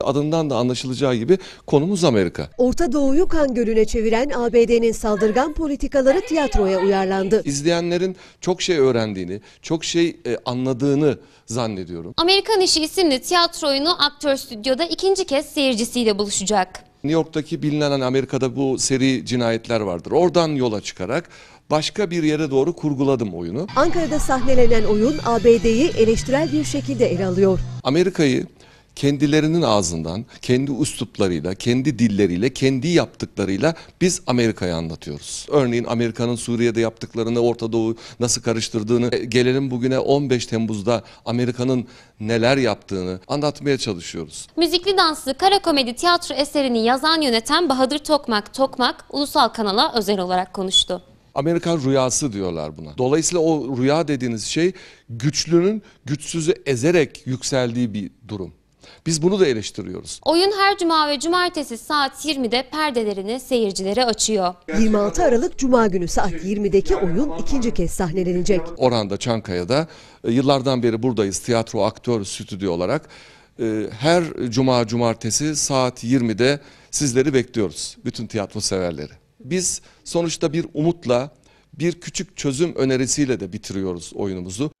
Adından da anlaşılacağı gibi konumuz Amerika. Orta Doğu'yu kan gölüne çeviren ABD'nin saldırgan politikaları tiyatroya uyarlandı. İzleyenlerin çok şey öğrendiğini, çok şey e, anladığını zannediyorum. Amerikan İşi isimli tiyatro oyunu aktör stüdyoda ikinci kez seyircisiyle buluşacak. New York'taki bilinen hani Amerika'da bu seri cinayetler vardır. Oradan yola çıkarak başka bir yere doğru kurguladım oyunu. Ankara'da sahnelenen oyun ABD'yi eleştirel bir şekilde ele alıyor. Amerika'yı kendilerinin ağzından, kendi üsluplarıyla, kendi dilleriyle, kendi yaptıklarıyla biz Amerika'ya anlatıyoruz. Örneğin Amerika'nın Suriye'de yaptıklarını, Orta Doğu nasıl karıştırdığını, e, gelelim bugüne 15 Temmuz'da Amerika'nın neler yaptığını anlatmaya çalışıyoruz. Müzikli danslı kara komedi tiyatro eserini yazan yöneten Bahadır Tokmak Tokmak ulusal kanala özel olarak konuştu. Amerikan rüyası diyorlar buna. Dolayısıyla o rüya dediğiniz şey güçlünün güçsüzü ezerek yükseldiği bir durum. Biz bunu da eleştiriyoruz. Oyun her cuma ve cumartesi saat 20'de perdelerini seyircilere açıyor. 26 Aralık Cuma günü saat 20'deki oyun ikinci kez sahnelenecek. Oranda, Çankaya'da e, yıllardan beri buradayız tiyatro aktör stüdyo olarak. E, her cuma cumartesi saat 20'de sizleri bekliyoruz. Bütün tiyatro severleri. Biz sonuçta bir umutla bir küçük çözüm önerisiyle de bitiriyoruz oyunumuzu.